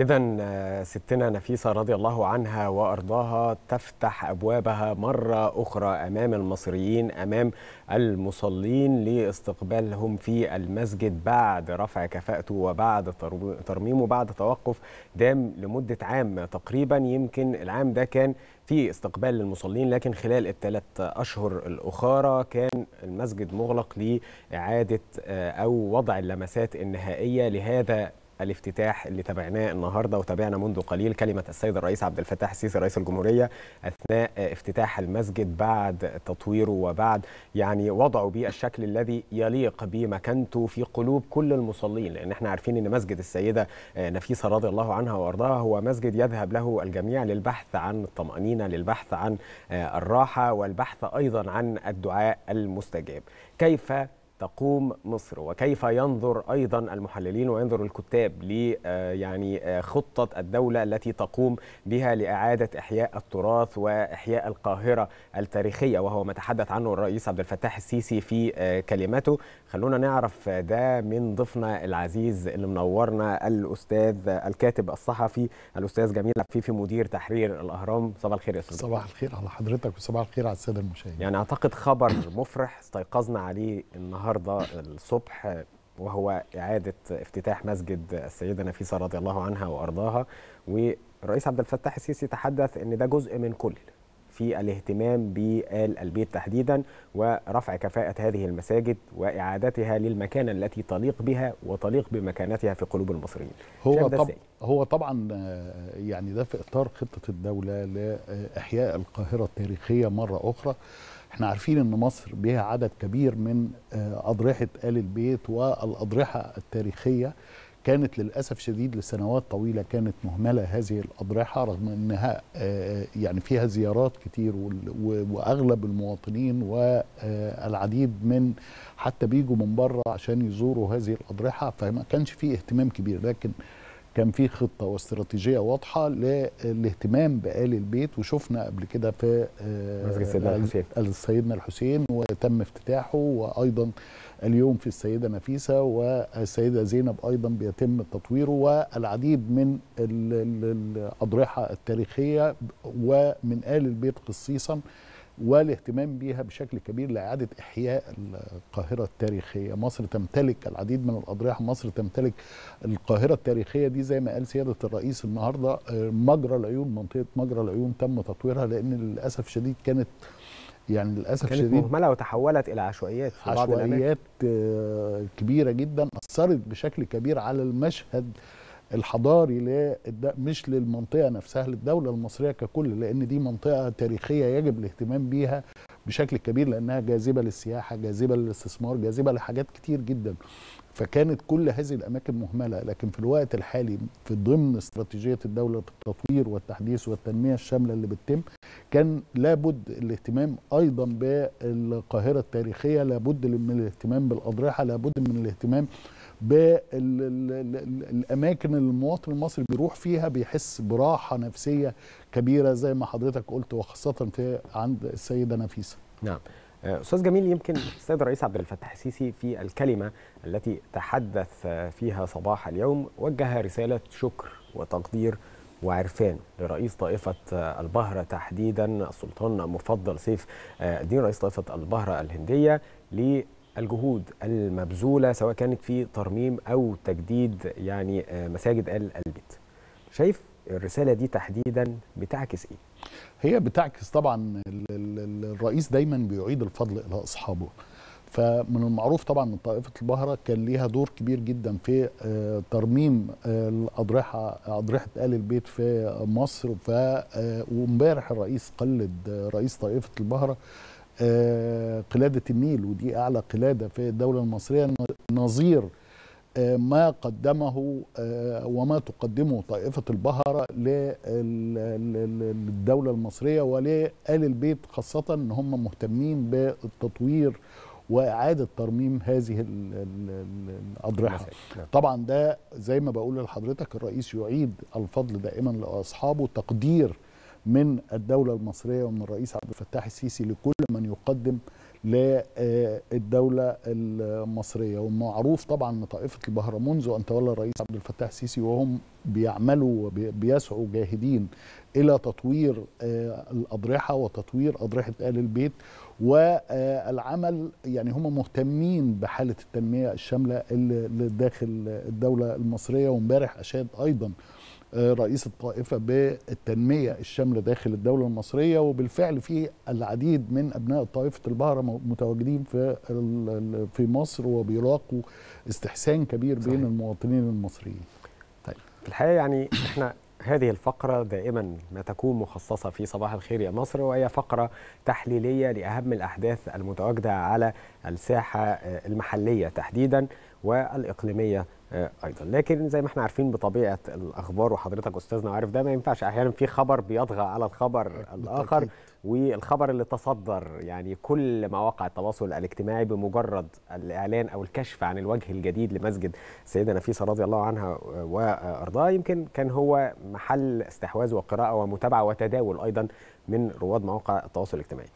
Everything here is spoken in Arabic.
إذا آه، ستنا نفيسة رضي الله عنها وأرضاها تفتح أبوابها مرة أخرى أمام المصريين أمام المصلين لاستقبالهم في المسجد بعد رفع كفاءته وبعد ترميمه بعد توقف دام لمدة عام تقريبا يمكن العام ده كان في استقبال للمصلين لكن خلال الثلاث أشهر الأخرى كان المسجد مغلق لإعادة آه، أو وضع اللمسات النهائية لهذا الافتتاح اللي تابعناه النهارده وتابعنا منذ قليل كلمه السيد الرئيس عبد الفتاح السيسي رئيس الجمهوريه اثناء افتتاح المسجد بعد تطويره وبعد يعني وضعه بالشكل الذي يليق بمكانته في قلوب كل المصلين لان احنا عارفين ان مسجد السيده نفيسه رضي الله عنها وارضاها هو مسجد يذهب له الجميع للبحث عن الطمانينه للبحث عن الراحه والبحث ايضا عن الدعاء المستجاب كيف تقوم مصر وكيف ينظر ايضا المحللين وينظر الكتاب ل آه، يعني آه، خطه الدوله التي تقوم بها لاعاده احياء التراث واحياء القاهره التاريخيه وهو ما تحدث عنه الرئيس عبد الفتاح السيسي في آه، كلمته خلونا نعرف ده من ضيفنا العزيز اللي منورنا الاستاذ الكاتب الصحفي الاستاذ جميل عفيفي مدير تحرير الاهرام صباح الخير يا استاذ صباح الخير على حضرتك وصباح الخير على الساده المشاهدين يعني اعتقد خبر مفرح استيقظنا عليه النهارده النهارده الصبح وهو إعادة افتتاح مسجد السيدة نفيسة رضي الله عنها وأرضاها والرئيس عبد الفتاح السيسي تحدث أن ده جزء من كل في الاهتمام بآل البيت تحديدا ورفع كفاءة هذه المساجد وإعادتها للمكانة التي تليق بها وتليق بمكانتها في قلوب المصريين هو, طب هو طبعا آه، يعني ده في إطار خطة الدولة لإحياء القاهرة التاريخية مرة أخرى احنا عارفين ان مصر بها عدد كبير من آه، اضرحه ال البيت والاضرحه التاريخيه كانت للاسف شديد لسنوات طويله كانت مهمله هذه الاضرحه رغم انها آه، آه، يعني فيها زيارات كتير واغلب المواطنين والعديد من حتى بيجوا من بره عشان يزوروا هذه الاضرحه فما كانش فيه اهتمام كبير لكن كان في خطه واستراتيجيه واضحه للاهتمام بآل البيت وشفنا قبل كده في آه، مسجد سيدنا الحسين سيدنا الحسين وتم افتتاحه وايضا اليوم في السيده نفيسه والسيده زينب ايضا بيتم تطويره والعديد من الاضرحه التاريخيه ومن آل البيت خصيصا والاهتمام بيها بشكل كبير لإعادة إحياء القاهرة التاريخية مصر تمتلك العديد من الأضرحة مصر تمتلك القاهرة التاريخية دي زي ما قال سيادة الرئيس النهاردة آه، مجرى العيون منطقة مجرى العيون تم تطويرها لأن للأسف شديد كانت يعني للاسف كانت شديد كانت مهمله وتحولت الى عشوائيات في بعض عشوائيات آه، كبيره جدا اثرت بشكل كبير على المشهد الحضاري مش للمنطقه نفسها للدوله المصريه ككل لان دي منطقه تاريخيه يجب الاهتمام بيها بشكل كبير لانها جاذبه للسياحه جاذبه للاستثمار جاذبه لحاجات كتير جدا فكانت كل هذه الاماكن مهمله لكن في الوقت الحالي في ضمن استراتيجيه الدوله التطوير والتحديث والتنميه الشامله اللي بتتم كان لابد الاهتمام ايضا بالقاهره التاريخيه لابد من الاهتمام بالاضرحه لابد من الاهتمام بالاماكن اللي المواطن المصري بيروح فيها بيحس براحه نفسيه كبيره زي ما حضرتك قلت وخاصه في عند السيده نفيسه. نعم. آه، استاذ جميل يمكن السيد الرئيس عبد الفتاح السيسي في الكلمه التي تحدث فيها صباح اليوم وجه رساله شكر وتقدير وعرفان لرئيس طائفة البهرة تحديدا السلطان مفضل سيف آه، الدين رئيس طائفة البهرة الهندية الجهود المبذولة سواء كانت في ترميم أو تجديد يعني آه، مساجد ال البيت شايف الرسالة دي تحديدا بتعكس إيه؟ هي بتعكس طبعا الرئيس دايما بيعيد الفضل إلى أصحابه فمن المعروف طبعا ان طائفة البهرة كان ليها دور كبير جدا في آه، ترميم الأضرحة أضرحة آل البيت في مصر ف آه، وامبارح الرئيس قلد رئيس طائفة البهرة قلادة النيل ودي أعلى قلادة في الدولة المصرية نظير آه، ما قدمه آه، وما تقدمه طائفة البهرة للدولة المصرية ولآل البيت خاصة أن هم مهتمين بالتطوير وإعادة ترميم هذه الأضرحة نعم. طبعا ده زي ما بقول لحضرتك الرئيس يعيد الفضل دائما لأصحابه تقدير من الدولة المصرية ومن الرئيس عبد الفتاح السيسي لكل من يقدم للدولة آه، المصرية ومعروف طبعا أن طائفة البهرة منذ أن تولى الرئيس عبد الفتاح السيسي وهم بيعملوا وبيسعوا جاهدين إلى تطوير آه، الأضرحة وتطوير أضرحة آل البيت والعمل آه، يعني هم مهتمين بحالة التنمية الشاملة اللي داخل الدولة المصرية وامبارح أشاد أيضا آه، رئيس الطائفه بالتنمية الشاملة داخل الدولة المصرية وبالفعل في العديد من أبناء طائفة البهرة متواجدين في في مصر وبيراقوا استحسان كبير بين المواطنين المصريين. طيب في الحقيقة يعني احنا هذه الفقرة دائما ما تكون مخصصة في صباح الخير يا مصر وهي فقرة تحليلية لأهم الأحداث المتواجدة على الساحة آه، المحلية تحديدا والإقليمية آه، ايضا لكن زي ما احنا عارفين بطبيعه الاخبار وحضرتك استاذنا عارف ده ما ينفعش احيانا في خبر بيطغى على الخبر الاخر والخبر اللي تصدر يعني كل مواقع التواصل الاجتماعي بمجرد الاعلان او الكشف عن الوجه الجديد لمسجد سيدنا نفيسه رضي الله عنها آه، وارضاها يمكن كان هو محل استحواذ وقراءه ومتابعه وتداول ايضا من رواد مواقع التواصل الاجتماعي